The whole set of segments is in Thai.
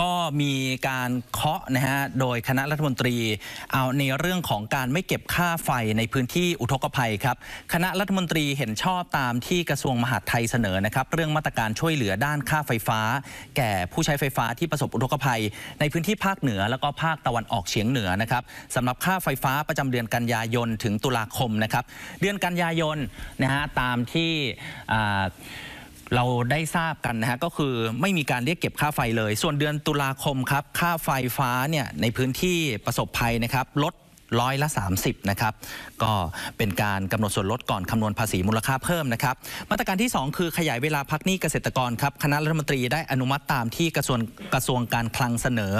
ก็มีการเคาะนะฮะโดยคณะรัฐมนตรีเอาในเรื่องของการไม่เก็บค่าไฟในพื้นที่อุทกภัยครับคณะรัฐมนตรีเห็นชอบตามที่กระทรวงมหาดไทยเสนอนะครับเรื่องมาตรการช่วยเหลือด้านค่าไฟฟ้า แก่ผู้ใช้ไฟฟ้าที่ประสบอุทกภัย ในพื้นที่ภาคเหนือ แล้วก็ภาคตะวันออกเฉียงเหนือนะครับสำหรับค่าไฟฟ้าประจำเดือนกันยายนถึงตุลาคมนะครับเดือนกันยายนนะฮะตามที่เราได้ทราบกันนะฮะก็คือไม่มีการเรียกเก็บค่าไฟเลย ส่วนเดือนตุลาคมครับ ค่าไฟฟ้าเนี่ย ในพื้นที่ประสบภัยนะครับ ลดร้อยละ30นะครับก็เป็นการกำหนดส่วนลดก่อนคำนวณภาษีมูลค่าเพิ่มนะครับ มาตรการที่ 2 คือขยายเวลาพักหนี้เกษตรกรครับคณะรัฐมนตรีได้อนุมัติตามที่กระทรวงกระทรวงการคลังเสนอ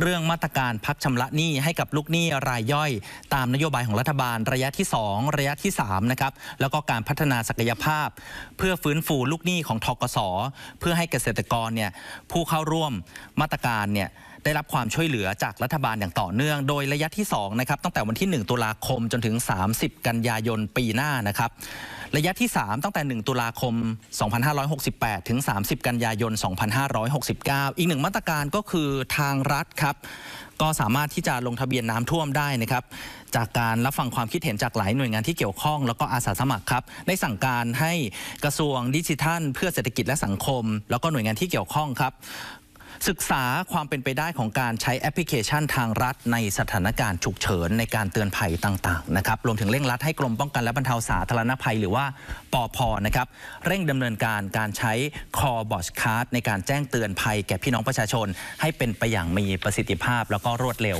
เรื่องมาตรการพักชำระหนี้ให้กับลูกหนี้รายย่อยตามนโยบายของรัฐบาลระยะที่ 2 ระยะที่3นะครับแล้วก็การพัฒนาศักยภาพ เพื่อฟื้นฟูลูกหนี้ของทกส เพื่อให้เกษตรกรเนี่ยผู้เข้าร่วมมาตรการเนี่ยได้รับความช่วยเหลือจากรัฐบาลอย่างต่อเนื่อง โดยระยะที่2นะครับตั้งแต่วันที่ 1 ตุลาคมจนถึง 30 กันยายนปีหน้านะครับ ระยะที่ 3 ตั้งแต่ 1 ตุลาคม 2568ถึง 30 กันยายน 2569 อีกหนึ่งมาตรการก็คือทางรัฐครับก็สามารถที่จะลงทะเบียนน้ำท่วมได้นะครับ จากการรับฟังความคิดเห็นจากหลายหน่วยงานที่เกี่ยวข้องแล้วก็อาสาสมัครครับได้สั่งการให้กระทรวงดิจิทัล เพื่อเศรษฐกิจและสังคม แล้วก็หน่วยงานที่เกี่ยวข้องครับศึกษาความเป็นไปได้ของการใช้แอปพลิเคชันทางรัฐในสถานการณ์ฉุกเฉิน ในการเตือนภัยต่างๆ นะครับ รวมถึงเร่งรัดให้กรมป้องกันและบรรเทาสาธารณภัยหรือว่าปอพอนะครับเร่งดำเนินการการใช้คอบอชคาร์ดในการแจ้งเตือนภัย แก่พี่น้องประชาชนให้เป็นไปอย่างมีประสิทธิภาพแล้วก็รวดเร็ว